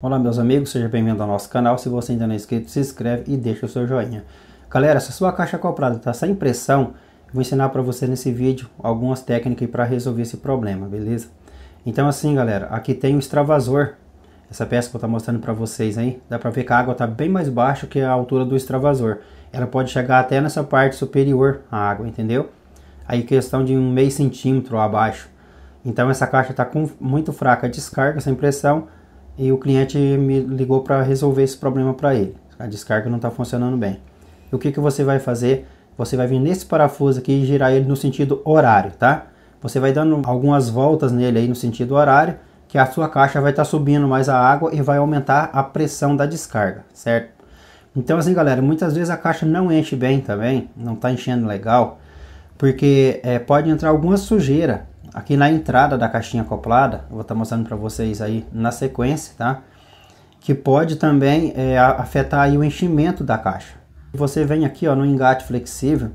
Olá meus amigos, seja bem-vindo ao nosso canal. Se você ainda não é inscrito, se inscreve e deixa o seu joinha. Galera, se a sua caixa comprada está sem pressão, vou ensinar para você nesse vídeo algumas técnicas para resolver esse problema, beleza? Então assim galera, aqui tem o extravasor. Essa peça que eu estou mostrando para vocês aí, dá para ver que a água está bem mais baixa que a altura do extravasor. Ela pode chegar até nessa parte superior a água, entendeu? Aí questão de um meio centímetro abaixo. Então essa caixa está com muito fraca a descarga, essa impressão e o cliente me ligou para resolver esse problema para ele. A descarga não está funcionando bem. E o que, que você vai fazer? Você vai vir nesse parafuso aqui e girar ele no sentido horário, tá? Você vai dando algumas voltas nele aí no sentido horário, que a sua caixa vai estar tá subindo mais a água e vai aumentar a pressão da descarga, certo? Então assim galera, muitas vezes a caixa não enche bem também, tá não está enchendo legal, porque é, pode entrar alguma sujeira aqui na entrada da caixinha acoplada, eu vou estar tá mostrando para vocês aí na sequência, tá? Que pode também é, afetar o enchimento da caixa. Você vem aqui ó, no engate flexível,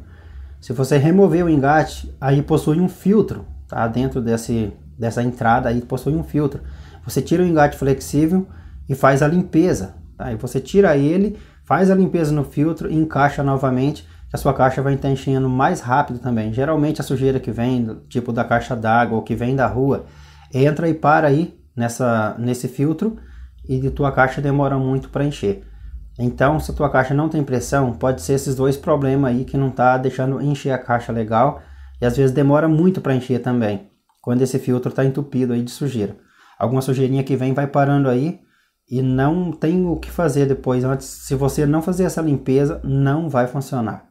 se você remover o engate, aí possui um filtro, tá? Dentro desse, dessa entrada aí possui um filtro. Você tira o engate flexível e faz a limpeza, tá? E você tira ele, faz a limpeza no filtro e encaixa novamente a sua caixa vai estar enchendo mais rápido também. Geralmente a sujeira que vem, tipo da caixa d'água ou que vem da rua, entra e para aí nessa, nesse filtro e tua caixa demora muito para encher. Então, se a tua caixa não tem pressão, pode ser esses dois problemas aí que não está deixando encher a caixa legal e às vezes demora muito para encher também, quando esse filtro está entupido aí de sujeira. Alguma sujeirinha que vem vai parando aí e não tem o que fazer depois. Antes, se você não fazer essa limpeza, não vai funcionar.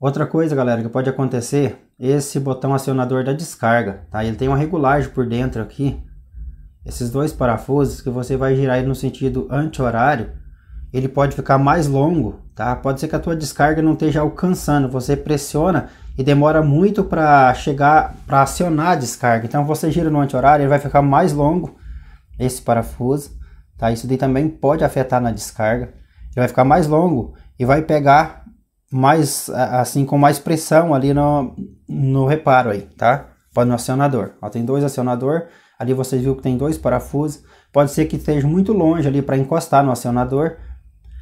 Outra coisa, galera, que pode acontecer, esse botão acionador da descarga, tá? Ele tem uma regulagem por dentro aqui. Esses dois parafusos que você vai girar ele no sentido anti-horário, ele pode ficar mais longo, tá? Pode ser que a tua descarga não esteja alcançando, você pressiona e demora muito para chegar, para acionar a descarga. Então você gira no anti-horário, ele vai ficar mais longo esse parafuso, tá? Isso daí também pode afetar na descarga. Ele vai ficar mais longo e vai pegar mais assim com mais pressão ali no, no reparo aí, tá? Pode no acionador. Ó, tem dois acionador, ali vocês viu que tem dois parafusos. Pode ser que esteja muito longe ali para encostar no acionador.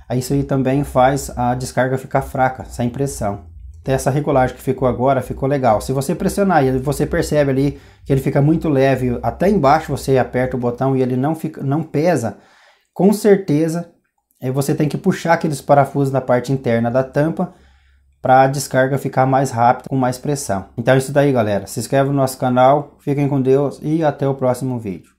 Aí isso aí também faz a descarga ficar fraca, sem pressão. Até essa regulagem que ficou agora ficou legal. Se você pressionar e você percebe ali que ele fica muito leve, até embaixo você aperta o botão e ele não fica não pesa, com certeza Aí você tem que puxar aqueles parafusos na parte interna da tampa para a descarga ficar mais rápida, com mais pressão. Então é isso daí, galera. Se inscreve no nosso canal, fiquem com Deus e até o próximo vídeo.